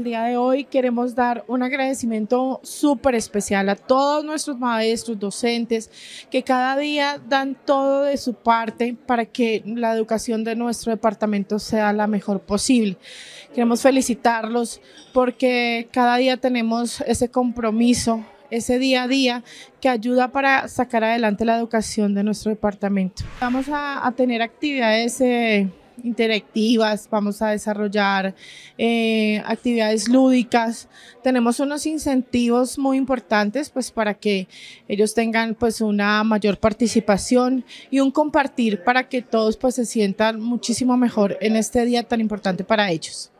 El día de hoy queremos dar un agradecimiento súper especial a todos nuestros maestros, docentes, que cada día dan todo de su parte para que la educación de nuestro departamento sea la mejor posible. Queremos felicitarlos porque cada día tenemos ese compromiso, ese día a día que ayuda para sacar adelante la educación de nuestro departamento. Vamos a, tener actividades... Eh, interactivas, vamos a desarrollar eh, actividades lúdicas. Tenemos unos incentivos muy importantes pues para que ellos tengan pues una mayor participación y un compartir para que todos pues se sientan muchísimo mejor en este día tan importante para ellos.